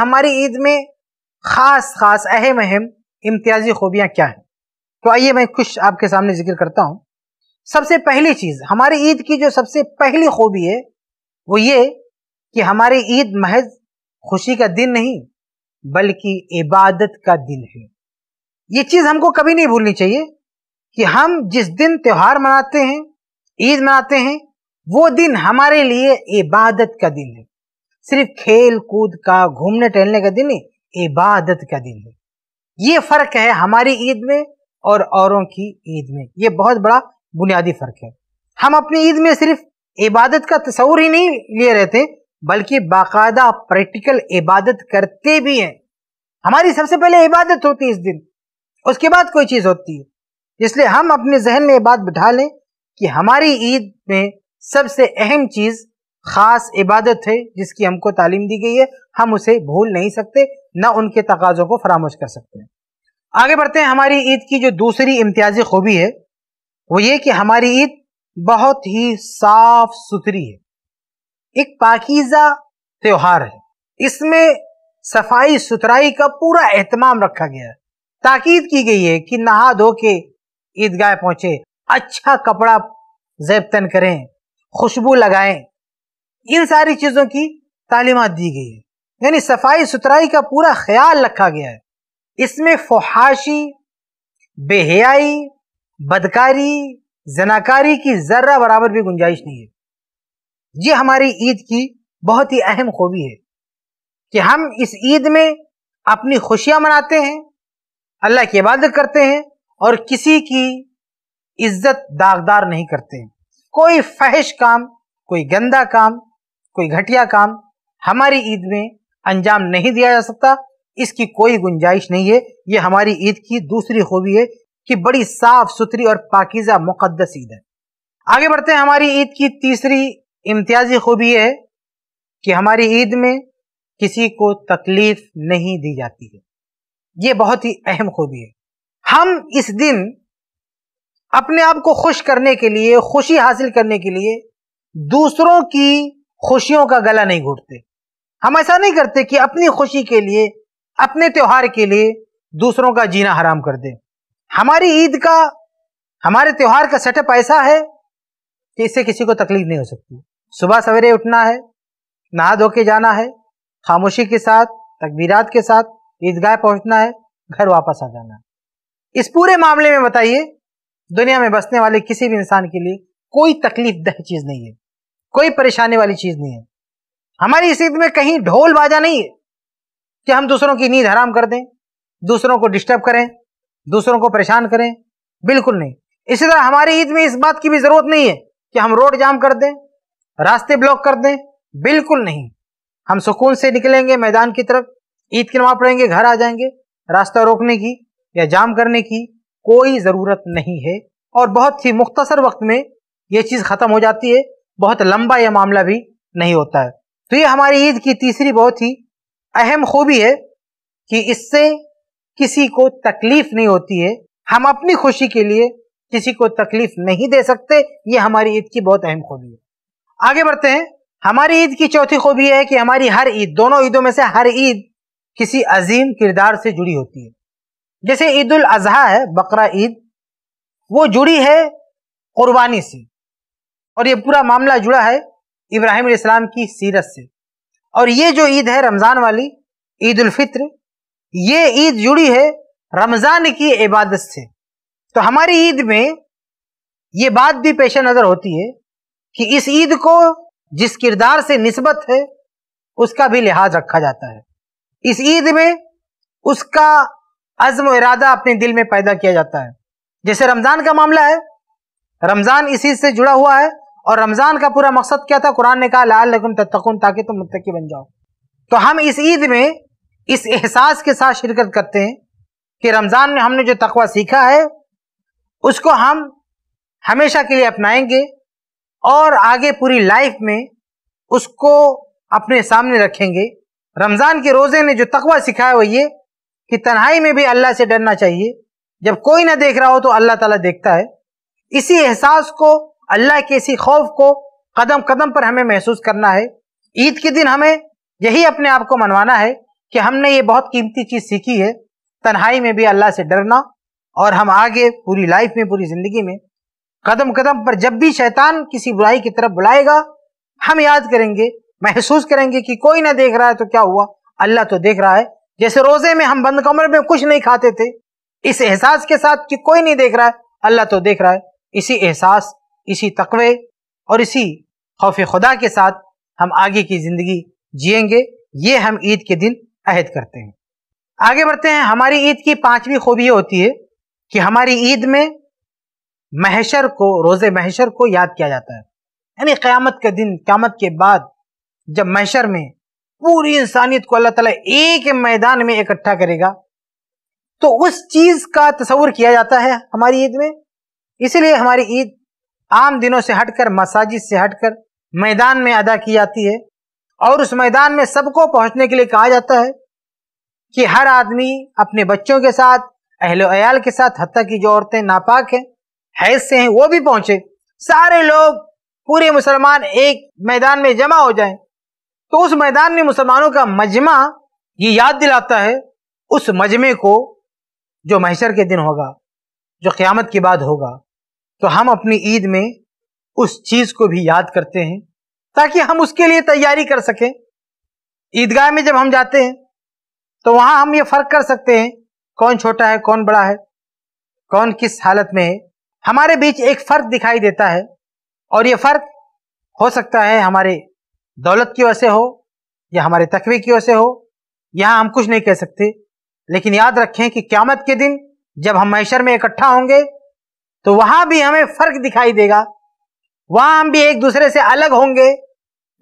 हमारी ईद में ख़ास ख़ास अहम अहम इम्तियाजी खूबियाँ क्या हैं तो आइए मैं कुछ आपके सामने जिक्र करता हूँ सबसे पहली चीज़ हमारी ईद की जो सबसे पहली खूबी है वो ये कि हमारी ईद महज खुशी का दिन नहीं बल्कि इबादत का दिन है ये चीज़ हमको कभी नहीं भूलनी चाहिए कि हम जिस दिन त्यौहार मनाते हैं ईद मनाते हैं वो दिन हमारे लिए इबादत का दिन है सिर्फ खेल कूद का घूमने टहलने का दिन नहीं इबादत का दिन है ये फर्क है हमारी ईद में और औरों की ईद में ये बहुत बड़ा बुनियादी फर्क है हम अपनी ईद में सिर्फ इबादत का तस्वूर ही नहीं लिए रहते बल्कि बाकायदा प्रैक्टिकल इबादत करते भी हैं हमारी सबसे पहले इबादत होती है इस दिन उसके बाद कोई चीज़ होती है इसलिए हम अपने जहन में ये बात बिठा लें कि हमारी ईद में सबसे अहम चीज़ ख़ास इबादत है जिसकी हमको तालीम दी गई है हम उसे भूल नहीं सकते ना उनके तकाज़ों को फरामोश कर सकते हैं आगे बढ़ते हैं हमारी ईद की जो दूसरी इम्तियाजी खूबी है वो ये कि हमारी ईद बहुत ही साफ सुथरी है एक पाकिज़ा त्यौहार है इसमें सफाई सुथराई का पूरा एहतमाम रखा गया है ताकीद की गई है कि नहा धो के ईदगाह पहुंचे अच्छा कपड़ा जैबतन करें खुशबू लगाएं इन सारी चीज़ों की तालीमत दी गई है यानी सफाई सुथराई का पूरा ख्याल रखा गया है इसमें फोहाशी बेहयाई बदकारी जनाकारी की ज़र्रा बराबर भी गुंजाइश नहीं है ये हमारी ईद की बहुत ही अहम खूबी है कि हम इस ईद में अपनी खुशियाँ मनाते हैं अल्लाह की इबादत करते हैं और किसी की इज्जत दागदार नहीं करते हैं कोई फहश काम कोई गंदा काम कोई घटिया काम हमारी ईद में अंजाम नहीं दिया जा सकता इसकी कोई गुंजाइश नहीं है ये हमारी ईद की दूसरी खूबी है कि बड़ी साफ सुथरी और पाकिजा मुकदस ईद है आगे बढ़ते हैं हमारी ईद की तीसरी इम्तियाजी खूबी है कि हमारी ईद में किसी को तकलीफ नहीं दी जाती है ये बहुत ही अहम खूबी है हम इस दिन अपने आप को खुश करने के लिए खुशी हासिल करने के लिए दूसरों की खुशियों का गला नहीं घूटते हम ऐसा नहीं करते कि अपनी खुशी के लिए अपने त्यौहार के लिए दूसरों का जीना हराम कर दें हमारी ईद का हमारे त्यौहार का सेटअप ऐसा है कि इससे किसी को तकलीफ नहीं हो सकती सुबह सवेरे उठना है नहा धो के जाना है खामोशी के साथ तकबीरात के साथ ईदगाह पहुंचना है घर वापस आ जाना है इस पूरे मामले में बताइए दुनिया में बसने वाले किसी भी इंसान के लिए कोई तकलीफ दह चीज़ नहीं है कोई परेशानी वाली चीज नहीं है हमारी स्थिति में कहीं ढोल बाजा नहीं है कि हम दूसरों की नींद हराम कर दें दूसरों को डिस्टर्ब करें दूसरों को परेशान करें बिल्कुल नहीं इसी तरह हमारी ईद में इस बात की भी जरूरत नहीं है कि हम रोड जाम कर दें रास्ते ब्लॉक कर दें बिल्कुल नहीं हम सुकून से निकलेंगे मैदान की तरफ ईद की नमाज पढ़ेंगे घर आ जाएंगे रास्ता रोकने की या जाम करने की कोई ज़रूरत नहीं है और बहुत ही मुख्तसर वक्त में यह चीज़ ख़त्म हो जाती है बहुत लंबा यह मामला भी नहीं होता है तो ये हमारी ईद की तीसरी बहुत ही अहम खूबी है कि इससे किसी को तकलीफ नहीं होती है हम अपनी खुशी के लिए किसी को तकलीफ नहीं दे सकते ये हमारी ईद की बहुत अहम खूबी है आगे बढ़ते हैं हमारी ईद की चौथी खूबी है कि हमारी हर ईद दोनों ईदों में से हर ईद किसी अजीम किरदार से जुड़ी होती है जैसे ईद उल अजहा है बकरा ईद वो जुड़ी है कुर्बानी से और ये पूरा मामला जुड़ा है इब्राहिम इस्लाम की सीरत से और ये जो ईद है रमज़ान वाली ईद उलफित्र ये ईद जुड़ी है रमज़ान की इबादत से तो हमारी ईद में ये बात भी पेश नज़र होती है कि इस ईद को जिस किरदार से नस्बत है उसका भी लिहाज रखा जाता है इस ईद में उसका अज़म इरादा अपने दिल में पैदा किया जाता है जैसे रमज़ान का मामला है रमज़ान इस ईद से जुड़ा हुआ है और रमज़ान का पूरा मकसद क्या था कुरान ने कहा लाल लगन तत्कुन ताकि तुम मुतकी बन जाओ तो हम इस ईद में इस एहसास के साथ शिरकत करते हैं कि रमज़ान में हमने जो तकवा सीखा है उसको हम हमेशा के लिए अपनाएंगे और आगे पूरी लाइफ में उसको अपने सामने रखेंगे रमज़ान के रोज़े ने जो तकवा सिखाया वो ये कि तन्हाई में भी अल्लाह से डरना चाहिए जब कोई ना देख रहा हो तो अल्लाह ताला देखता है इसी एहसास को अल्लाह के इसी खौफ को कदम कदम पर हमें महसूस करना है ईद के दिन हमें यही अपने आप को मनवाना है कि हमने ये बहुत कीमती चीज़ सीखी है तन्हाई में भी अल्लाह से डरना और हम आगे पूरी लाइफ में पूरी ज़िंदगी में कदम कदम पर जब भी शैतान किसी बुराई की तरफ बुलाएगा हम याद करेंगे महसूस करेंगे कि कोई ना देख रहा है तो क्या हुआ अल्लाह तो देख रहा है जैसे रोज़े में हम बंद कमर में कुछ नहीं खाते थे इस एहसास के साथ कि कोई नहीं देख रहा है अल्लाह तो देख रहा है इसी एहसास इसी तकवे और इसी खौफ खुदा के साथ हम आगे की ज़िंदगी जियेंगे ये हम ईद के दिन अहद करते हैं आगे बढ़ते हैं हमारी ईद की पांचवी खूबी होती है कि हमारी ईद में महशर को रोज़े महशर को याद किया जाता है यानी क़्यामत के दिन क़्यामत के बाद जब महशर में पूरी इंसानियत को अल्लाह ताला एक मैदान में इकट्ठा करेगा तो उस चीज़ का तस्वर किया जाता है हमारी ईद में इसलिए हमारी ईद आम दिनों से हटकर मसाजिद से हटकर मैदान में अदा की जाती है और उस मैदान में सबको पहुंचने के लिए कहा जाता है कि हर आदमी अपने बच्चों के साथ अहल अयाल के साथ हती की जो औरतें नापाक हैं हैज से हैं वो भी पहुंचे सारे लोग पूरे मुसलमान एक मैदान में जमा हो जाएं तो उस मैदान में मुसलमानों का मजमा ये याद दिलाता है उस मजमे को जो महशर के दिन होगा जो क़्यामत के बाद होगा तो हम अपनी ईद में उस चीज को भी याद करते हैं ताकि हम उसके लिए तैयारी कर सकें ईदगाह में जब हम जाते हैं तो वहां हम ये फर्क कर सकते हैं कौन छोटा है कौन बड़ा है कौन किस हालत में है हमारे बीच एक फर्क दिखाई देता है और ये फर्क हो सकता है हमारे दौलत की वजह से हो या हमारे तकवे की वजह से हो यहाँ हम कुछ नहीं कह सकते लेकिन याद रखें कि क्यामत के दिन जब हम मैशर में इकट्ठा होंगे तो वहां भी हमें फर्क दिखाई देगा वहां हम भी एक दूसरे से अलग होंगे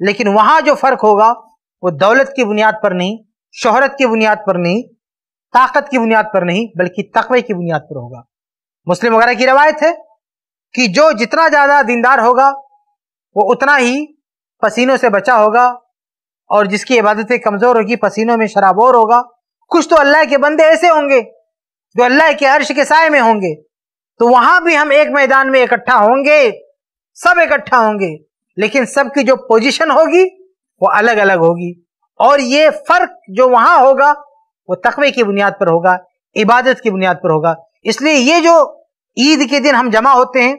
लेकिन वहां जो फर्क होगा वो दौलत की बुनियाद पर नहीं शोहरत की बुनियाद पर नहीं ताकत की बुनियाद पर नहीं बल्कि तकवे की बुनियाद पर होगा मुस्लिम वगैरह की रवायत है कि जो जितना ज़्यादा दीनदार होगा वो उतना ही पसीनों से बचा होगा और जिसकी इबादतें कमज़ोर होगी पसीनों में शराबोर होगा कुछ तो अल्लाह के बंदे ऐसे होंगे जो अल्लाह के अर्श के साय में होंगे तो वहां भी हम एक मैदान में इकट्ठा होंगे सब इकट्ठा होंगे लेकिन सबकी जो पोजीशन होगी वो अलग अलग होगी और ये फर्क जो वहां होगा वो तकवे की बुनियाद पर होगा इबादत की बुनियाद पर होगा इसलिए ये जो ईद के दिन हम जमा होते हैं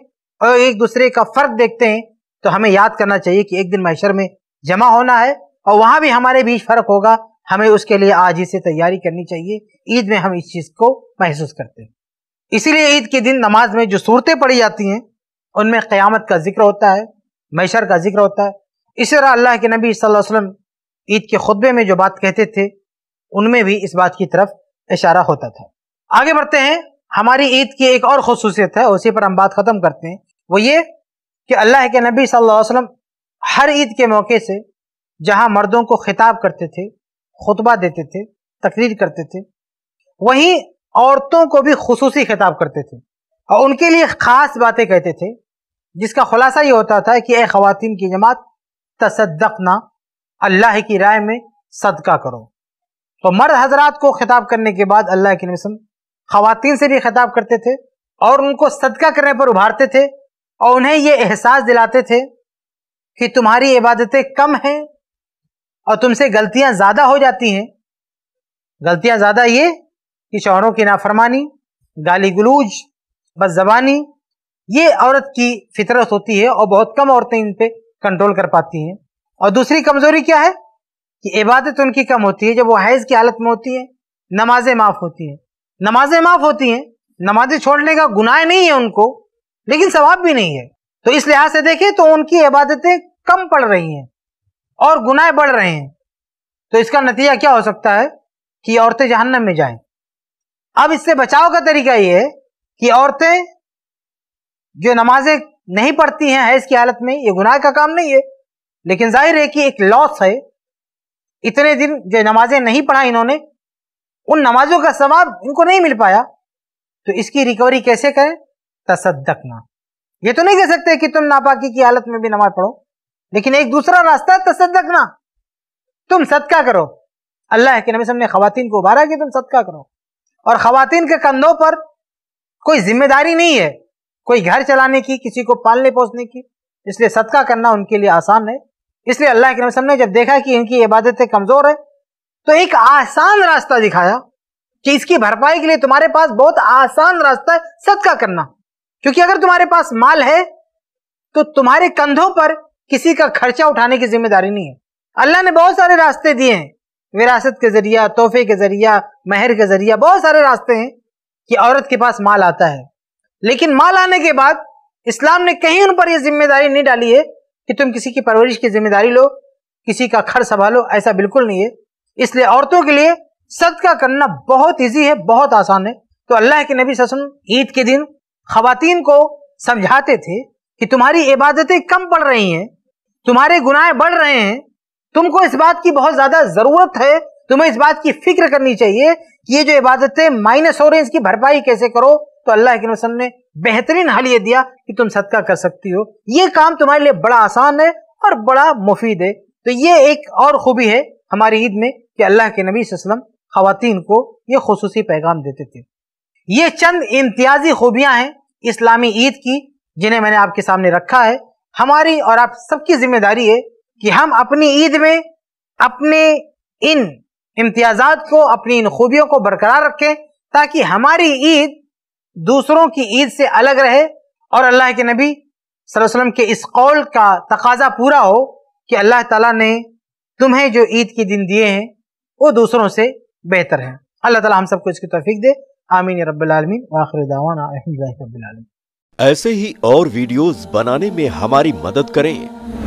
और एक दूसरे का फर्क देखते हैं तो हमें याद करना चाहिए कि एक दिन मैशर में जमा होना है और वहां भी हमारे बीच फर्क होगा हमें उसके लिए आज ही से तैयारी करनी चाहिए ईद में हम इस चीज को महसूस करते हैं इसीलिए ईद के दिन नमाज में जो सूरतें पढ़ी जाती हैं उनमें क़यामत का जिक्र होता है मैशर का जिक्र होता है इसी तरह अल्लाह के नबी सल्लल्लाहु अलैहि वसल्लम ईद के खुतबे में जो बात कहते थे उनमें भी इस बात की तरफ इशारा होता था आगे बढ़ते हैं हमारी ईद की एक और खसूसियत है उसी पर हम बात ख़त्म करते हैं वो ये कि अल्लाह के नबी सल्लल्लाहु वसल्लम हर ईद के मौके से जहाँ मर्दों को खिताब करते थे खुतबा देते थे तकरीर करते थे वहीं औरतों को भी खसूसी खिताब करते थे और उनके लिए ख़ास बातें कहते थे जिसका खुलासा ये होता था कि ए खातिन की जमात तसदना अल्लाह की राय में सदका करो तो मर्द हजरात को खिताब करने के बाद अल्लाह के नसम ख़वान से भी खिताब करते थे और उनको सदका करने पर उभारते थे और उन्हें ये एहसास दिलाते थे कि तुम्हारी इबादतें कम हैं और तुमसे गलतियां ज़्यादा हो जाती हैं गलतियां ज़्यादा ये कि शौहरों की नाफरमानी गाली गलूज जबानी ये औरत की फितरत होती है और बहुत कम औरतें इन पर कंट्रोल कर पाती हैं और दूसरी कमज़ोरी क्या है कि इबादत उनकी कम होती है जब वो हैज़ की हालत में होती है नमाजें माफ़ होती हैं नमाजें माफ़ होती हैं नमाजें छोड़ने का गुनाह नहीं है उनको लेकिन सवाब भी नहीं है तो इस लिहाज से देखें तो उनकी इबादतें कम पड़ रही हैं और गुनाह बढ़ रहे हैं तो इसका नतीजा क्या हो सकता है कि औरतें जहन्नम में जाएं अब इससे बचाव का तरीका यह है कि औरतें जो नमाजें नहीं पढ़ती हैं है इसकी हालत में ये गुनाह का काम नहीं है लेकिन जाहिर है कि एक लॉस है इतने दिन जो नमाजें नहीं पढ़ा इन्होंने उन नमाजों का सवाब इनको नहीं मिल पाया तो इसकी रिकवरी कैसे करें तसदकना ये तो नहीं कह सकते कि तुम नापाकी की हालत में भी नमाज पढ़ो लेकिन एक दूसरा रास्ता है तसदकना तुम सदका करो अल्लाह के नबी ने खातन को उबारा कि तुम सदका करो और खातन के कंधों पर कोई जिम्मेदारी नहीं है कोई घर चलाने की किसी को पालने पोसने की इसलिए सदका करना उनके लिए आसान है इसलिए अल्लाह के नबी ने जब देखा कि इनकी इबादतें कमजोर है तो एक आसान रास्ता दिखाया कि इसकी भरपाई के लिए तुम्हारे पास बहुत आसान रास्ता है सदका करना क्योंकि अगर तुम्हारे पास माल है तो तुम्हारे कंधों पर किसी का खर्चा उठाने की जिम्मेदारी नहीं है अल्लाह ने बहुत सारे रास्ते दिए हैं विरासत के जरिया तोहफे के जरिया महर के जरिया बहुत सारे रास्ते हैं कि औरत के पास माल आता है लेकिन माल आने के बाद इस्लाम ने कहीं उन पर यह जिम्मेदारी नहीं डाली है कि तुम किसी की परवरिश की जिम्मेदारी लो किसी का खर्च संभालो ऐसा बिल्कुल नहीं है इसलिए औरतों के लिए सदका करना बहुत ईजी है बहुत आसान है तो अल्लाह के नबी ससम ईद के दिन खातन को समझाते थे कि तुम्हारी इबादतें कम पड़ रही हैं तुम्हारे गुनाह बढ़ रहे हैं तुमको इस बात की बहुत ज्यादा जरूरत है तुम्हें इस बात की फिक्र करनी चाहिए कि ये जो इबादतें माइनस हो रही इसकी भरपाई कैसे करो तो अल्लाह के नसन ने बेहतरीन हल ये दिया कि तुम सदका कर सकती हो ये काम तुम्हारे लिए बड़ा आसान है और बड़ा मुफीद है तो ये एक और खूबी है हमारी ईद में कि अल्लाह के नबी वसलम खातन को ये खसूसी पैगाम देते थे ये चंद इम्तियाजी खूबियाँ हैं इस्लामी ईद की जिन्हें मैंने आपके सामने रखा है हमारी और आप सबकी जिम्मेदारी है कि हम अपनी ईद में अपने इन इम्तियाजात को अपनी इन खूबियों को बरकरार रखें ताकि हमारी ईद दूसरों की ईद से अलग रहे और अल्लाह के नबी वसल्लम के इस कौल का तकाजा पूरा हो कि अल्लाह ताला ने तुम्हें जो ईद के दिन दिए हैं वो दूसरों से बेहतर हैं अल्लाह ताला हम सबको इसकी तोफीक दे आमीन रबालमीन आखिर दावाना ऐसे ही और वीडियोस बनाने में हमारी मदद करें